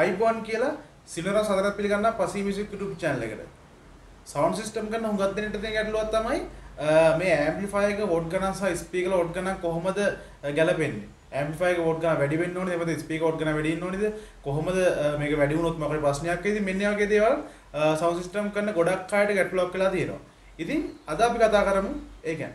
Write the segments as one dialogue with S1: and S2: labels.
S1: අයිබෝන් කියලා සිල්වරා සතරත් පිළිගන්නා පසී මියුසික් YouTube channel එකට. sound system ගන්න හුඟක් දෙනෙට තියෙන ගැටලුවක් තමයි මේ ඇම්ප්ලිෆයර් එක වෝඩ් ගණන් සහ ස්පීකර් වෝඩ් ගණන් කොහොමද ගැලපෙන්නේ? ඇම්පිෆයික ෝඩ් ගන්න වැඩි වෙන්න ඕනේ එතකොට ස්පීකර් ෝඩ් ගන්න වැඩි වෙන්න ඕනේද කොහොමද මේක වැඩි වුණොත් මොකද ප්‍රශ්නයක් ඇති මෙන්න වගේ දේවල් සවුන්ඩ් සිස්ටම් කරන ගොඩක් අයට ගැටලුවක් වෙලා තියෙනවා ඉතින් අද අපි කතා කරමු ඒ ගැන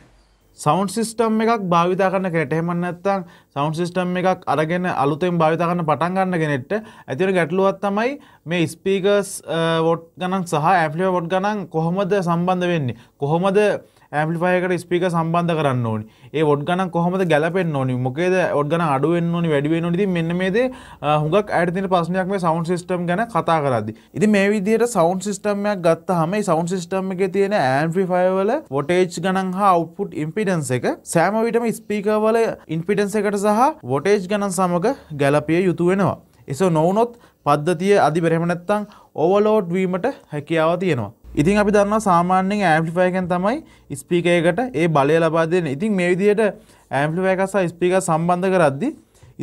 S1: සෞන් සිිස්ටම් එකක් භාවිතා කරන්න කෙටහෙමන්න ඇත්තන් සෞන් සිිස්ටම් එකක් අරගෙන අලුතෙන් භාවිතා කරන්න පටන් ගන්න කෙනෙට ඇතිර ගැටලුවත් තමයි මේ ස්පීකස් වොට් ගනන් සහ ඇපලිෝ වොට් ගනන් කොහොමද සම්බන්ධ වෙන්නේ කොහොමද ඇපිෆයකට ස්පික සම්බන්ධ කරන්න ඕනි ඒ ොඩ් ගන කොහමද ගැලපෙන් ඕනි මොකේද ඔඩ් ගන අඩුවෙන් ඕනි වැඩිුවෙන් නති මෙන්න මේද හුඟක් ඇතින පස්සනයක් මේ සවන් සිිටම් ගැන කතා කරදදි. ඉති මේ විදියට සවන් සිිටම්මයක් ගත්ත හමයි සවන් සිිටම් එක තියෙන ඇන්ෆිෆයවල වොටේජ් ගනන් හා අවපුට් ඉම්පිඩන්ස එක සෑමවිටම ස්පිකවල ඉන්පිටන්ස එකට සහ වොටේජ් ගණන් සමඟ ගැලපිය යුතු වෙනවා. එස නොවනොත් පද්ධතිය අධි බෙරහමනැත්තං ඕවලෝඩ් වීමට හැකියාව තියෙනවා. ඉතින් අපි දන්නවා සාමාන්‍යයෙන් ඇම්ප්ලිෆයර් එකෙන් තමයි ස්පීකර් එකට ඒ බලය ලබා දෙන්නේ. ඉතින් මේ විදිහට ඇම්ප්ලිෆයර් එක සහ ස්පීකර් සම්බන්ධ කරද්දී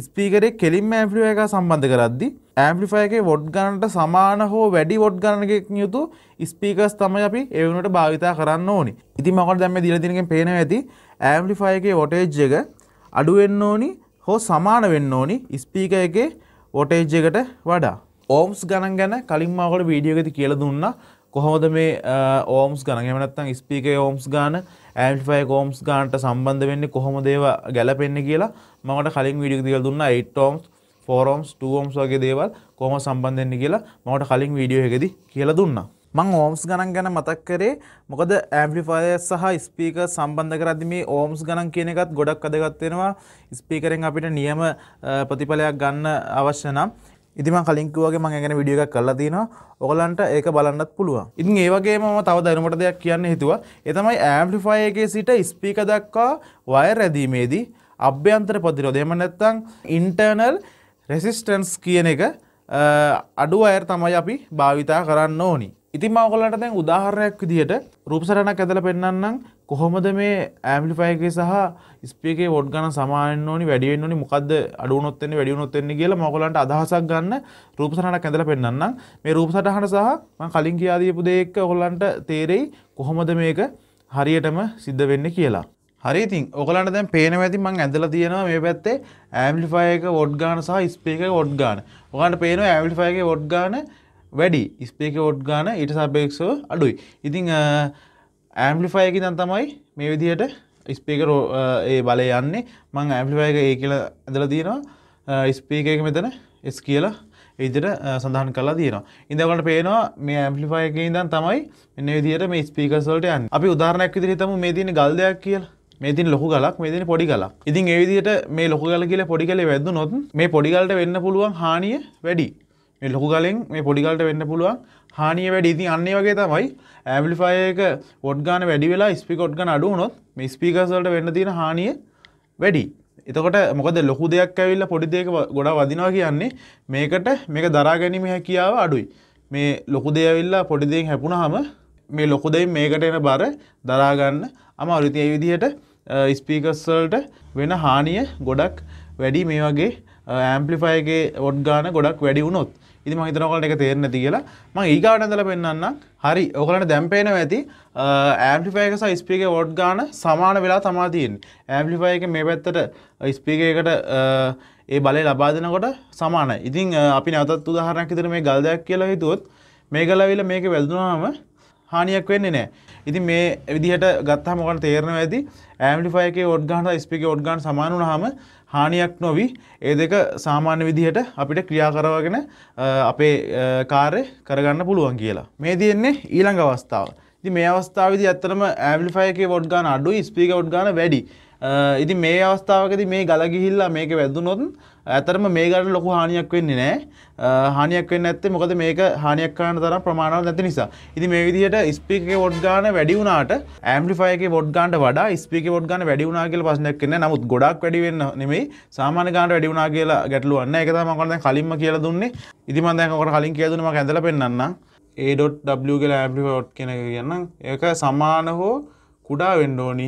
S1: ස්පීකරේ කෙලින්ම ඇම්ප්ලිෆයර් එක සම්බන්ධ කරද්දී ඇම්ප්ලිෆයර් එකේ වොට් ගණනට සමාන හෝ වැඩි වොට් ගණනකින් යුතු ස්පීකර්ස් තමයි අපි ඒ වෙනුවට භාවිතා කරන්න ඕනි. ඉතින් මොකද දැන් මේ දින දිනකින් පේනවා ඇති ඇම්ප්ලිෆයර් එකේ වොටේජ් එක අඩු වෙන්න ඕනි හෝ සමාන වෙන්න ඕනි ස්පීකර් එකේ වොටේජ් එකට වඩා. ඕම්ස් ගණන් ගැන කලින් මාකට වීඩියෝ එකදී කියලා දුන්නා. කොහොමද මේ ඕම්ස් ගන එමනත්තං ස්පීක ෝම්ස් ගාන ඇල්ෆයි ෝම්ස් ගාන්ට සම්බන්ධ වෙන්නේ කොහොම දේව ගැලපෙන්න්න කියලා මට කලින් විඩික් දිකල් දුන්න ටෝම්ස් ෆෝරෝම්ස් ටෝම්ස් වගේ දේවල් කොහොම සම්බන්ධෙන්න්න කියලා මට කලින් වීඩියෝ එකෙද කියලා දුන්න මං ඕම්ස් ගණන් ගැන මතක් කරේ මොකද ඇම්පලිෆය සහ ස්පීක සම්බන්ධ කරදි මේ ඕම්ස් ගණන් කියන එකත් ගොඩක් අදගත්වෙනවා ස්පීකරෙන් අපිට නියම ප්‍රතිඵලයක් ගන්න අවශ්‍ය නම් ඉතිම කලින්කුවගේ මං ගැන විඩිය එකක් කල්ලා තින ඔගලන්ට ඒක බලන්නත් පුළුවන් ඉතින් ඒවගේ මම තව දැනුමට දෙයක් කියන්න හිතුව එතමයි ඇම්පලිෆයගේ සිට ස්පීක දක්වා වයර් රැදීමේදී අභ්‍යන්තර පදිරෝ දෙම නැත්තං ඉන්ටර්නල් රෙසිස්ටන්ස් කියන එක අඩු අයර් තමයි අපි භාවිතා කරන්න ඕනි ඉතින් මවගලට දැන් උදාහරණයක් විදිහට රූපසරණක් ඇදල පෙන්න්නම් කොහොමද මේ ඇම්ලිෆයගේ සහ ස්පේකේ ොඩ් ගන සමාන ඕනි වැඩියෙන් ඕනි මොකද අඩුනොත්තෙන්නේ වැඩියුනොත්තෙන්නේ කියලා මොගලන්ට අදහසක් ගන්න රූපසරණක් ඇඳල පෙන්න්නම් මේ රූපසටහන සහ කලින් කියාදීපු දෙෙක්ක ඔගොලන්ට තේරෙයි කොහොමද මේක හරියටම සිද්ධ වෙන්න කියලා. හරිඉතින් ඔකලට දැන් පේන ඇති මං ඇඳල තියෙනවා මේ පැත්තේ ඇම්ලිෆයක ොඩ් ගාන සහ ස්පේක ොඩ් ගාන ඔකන්ට පේනවා ඇම්ලිෆයගේ ොඩ් ගාන වැඩි ස්පේක ෝඩ් ගාන ඊට සපේක්ෂව අඩුයි ඉතිං ඇම්පලිෆයකි තන් තමයි මේ විදිහට ස්පේකරෝ ඒ බලය යන්නේ මං ඇම්පලිෆයක ඒ කියල ඇදල තියෙනවා ස්පීකයක මෙතන එස් කියලා ඉදිට සඳහන් කලා තියෙනවා ඉඳකට පේනවා මේ ඇම්පලිෆයක ඉදන් තමයි එන්න විදිහට මේ ස්පීකසල්ට යන් අපි උදාරණයක් විදිරි තම මේ තින ගල් දෙයක් කියලා මේතින් ලොහ ගලක් මේතින පොඩි කලක් ඉතින් ඒවිදිට මේ ලොහ ගල කියල පොඩි කලේ වැද නොත් මේ පොඩිගලට වෙන්න පුළුවන් හානිය වැඩි ලොහු කලින් මේ පොඩිකල්ට වෙන්න පුළුවන් හානිය වැඩි ඉතින් අන්නේ වගේ තමයි ඇබලිෆයක ොඩ් ගාන වැඩි වෙලා ස්පිකොට් ගන අඩුවනොත් මේ ස්පිකස්වලට වෙන්න තියෙන හානිය වැඩි එතකොට මොකද ලොකු දෙයක් ඇවිල්ලා පොඩි දෙයක ගොඩා වදිනවා කියන්නේ මේකට මේක දරා ගැනීම හැකියාව අඩුයි මේ ලොකු දෙයවිල්ලා පොඩි දෙයෙන් හැපුණහම මේ ලොකු දෙයින් මේකට එන බර දරාගන්න අමාරුති ඒ විදිහට ස්පීකස්වලට වෙන හානිය ගොඩක් වැඩි මේ වගේ ඇම්පලිෆයගේ ඔඩ් ගාන ගොඩක් වැඩි වුණොත් ඉති මහිතනකොට එක තේරන ති කියලා ම ඒගාටන්දල පෙන්න්න හරි ඔකලට දැම්පේනව ඇති ඇම්පිෆයක සහ ස්පික ෝඩ් ගාන සමාන වෙලා තමාතියෙන් ඇම්පලිෆය එක මේ පැත්තට ස්පිකයකට ඒ බලය ලබාදනකොට සමාන ඉතින් අපි නැතත් උදාහරණක් ඉතර මේ ගල්දයක් කියලා හිතුවොත් මේ ගලවිල මේක වැල්දුනාම හානියක් වෙන්නේ නෑ. ඉතින් මේ විදිහට ගත්තහම ඔකට තේරෙනවා ඇති ඇම්ප්ලිෆයර් එකේ ඕඩ් ගන්න සහ ස්පීකර් ඕඩ් ගන්න සමාන වුණාම හානියක් නොවි ඒ දෙක සාමාන්‍ය විදිහට අපිට ක්‍රියා කරවගෙන අපේ කාර්ය කරගන්න පුළුවන් කියලා. මේ තියෙන්නේ ඊළඟ අවස්ථාව. ඉතින් මේ අවස්ථාවේදී ඇත්තටම ඇම්ප්ලිෆයර් එකේ වොඩ් ගන්න අඩුයි ස්පීකර් වොඩ් ගන්න වැඩි. ඉතින් මේ අවස්ථාවකදී මේ ගල ගිහිල්ලා මේක වැදුනොත් ඇතරම මේ ගලට ලොකු හානියක් වෙන්නේ නැහැ. හානියක් වෙන්නේ නැත්තේ මොකද මේක හානියක් කරන්න තරම් ප්‍රමාණවත් නැති නිසා. ඉතින් මේ විදිහට ස්පීකර් එකේ වොඩ් ගන්න වැඩි වුණාට ඇම්ප්ලිෆයර් එකේ වොඩ් ගන්නට වඩා ස්පීකර් එකේ වොඩ් ගන්න වැඩි වුණා කියලා ප්‍රශ්නයක් වෙන්නේ නැහැ. නමුත් ගොඩක් වැඩි වෙන්න නෙමෙයි සාමාන්‍ය ගන්නට වැඩි වුණා කියලා ගැටලුවක් නැහැ. ඒක තමයි මම කලින්ම කියලා දුන්නේ. ඉතින් මම දැන් ඔකට කලින් කියලා දුන්නේ මම ඇඳලා පෙන්නන්නම්. A.W කියලා ඇම්ප්ලිෆයිඩ් කියන එක කියන්නම්. ඒක සමාන හෝ කුඩා වෙන්න ඕනි.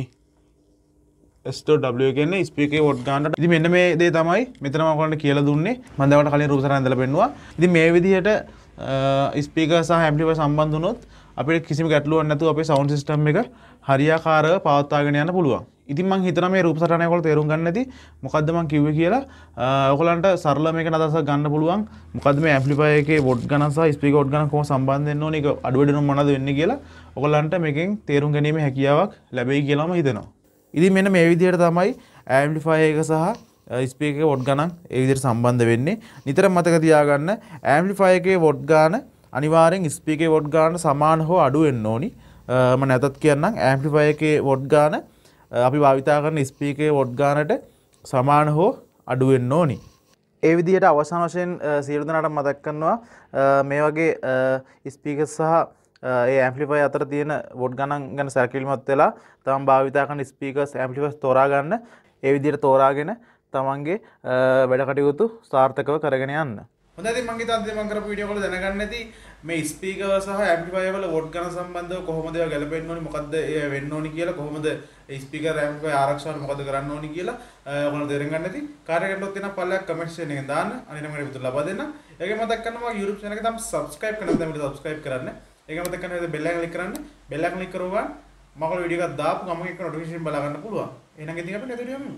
S1: S.W කියන්නේ ස්පීකර් වොඩ් ගන්නට. ඉතින් මෙන්න මේ දේ තමයි මෙතන මම ඔයගොල්ලන්ට කියලා දුන්නේ. මම දවල්ට කලින් රූපසරණ ඇඳලා පෙන්නුවා. ඉතින් මේ විදිහට ස්පීකර් සහ ඇම්ප්ලිෆයර් සම්බන්ධ වුණොත් අපිට කිසිම ගැටලුවක් නැතුව අපේ සවුන්ඩ් සිස්ටම් එක හරියාකාරව පවත්වාගෙන යන්න පුළුවන්. ඉතින් මං හිතන මේ රූප සටහනයකොට තේරුම් ගන්න ඇති මොකද්ද මං කිව්වේ කියලා ඔයගොල්ලන්ට සරල මේක නදස ගන්න පුළුවන් මොකද්ද මේ ඇම්ප්ලිෆයර් එකේ වොඩ් ගණන් සහ ස්පීකර් වොඩ් ගණන් කොහොම සම්බන්ධ වෙන්න ඕනේ ඒක අඩු වැඩි නම් මොනවද වෙන්නේ කියලා ඔයගොල්ලන්ට මේකෙන් තේරුම් ගැනීම හැකියාවක් ලැබෙයි කියලා මම හිතනවා. ඉතින් මෙන්න මේ විදිහට තමයි ඇම්ප්ලිෆයර් එක සහ ස්පීක වොඩ් ගණන් ඒවිදිට සම්බන්ධ වෙන්නේ නිතර මතක තියාගන්න ඇම්ලිෆයගේ වොඩ් ගාන අනිවාරෙන් ස්පීක වොඩ් ගාන සමාන හෝ අඩුවෙන්න ඕනි ම නැතත් කියන්න ඇම්පිෆයගේ වොඩ් ගාන අපි භාවිතා කරන ස්පීකේ වොඩ්ගානට සමාන හෝ අඩුවෙන් ඕනි. ඒ විදිහට අවසාන වශයෙන් සියලුදනට මතක්කන්නවා මේ වගේ ස්පීක සහ ඒ ඇම්පලිපයි අතර තියෙන වොඩ් ගණන් ගැන සැකිල්මත් වෙලා තම භාවිතාකන ස්පීකස් ඇම්පලිපස් තෝරාගන්න ඒ විදියට තෝරාගෙන තමන්ගේ වැඩකටයුතු සාර්ථකව කරගෙන යන්න. හොඳද මං හිතන්නේ මං කරපු වීඩියෝ වල දැනගන්න ඇති මේ ස්පීකර් සහ ඇම්ප්ලිෆයර් වල වෝඩ් ගන්න සම්බන්ධව කොහොමද ඒවා ගැලපෙන්න ඕනි මොකද්ද ඒ වෙන්න ඕනි කියලා කොහොමද ස්පීකර් ඇම්ප්ලිෆයර් ආරක්ෂාවට මොකද කරන්න ඕනි කියලා ඔයගොල්ලෝ තේරුම් ගන්න ඇති කාර්යකටොත් තියෙන පල්ලයක් කමෙන්ට් එකෙන් දාන්න අනිත් මගේ විතර ලබා දෙන්න ඒකේ මතක් කරනවා මගේ YouTube channel එක තම subscribe කරන්න දැන් මට subscribe කරන්න ඒක මතක් කරනවා බෙල් එකෙන් ක්ලික් කරන්න බෙල් එකෙන් ක්ලික් කරුවා මගොල්ලෝ වීඩියෝ එකක් දාපු ගමන් එක notification බලා ගන්න පුළුවන් එහෙනම් ඉතින් අපි නැතුව යමු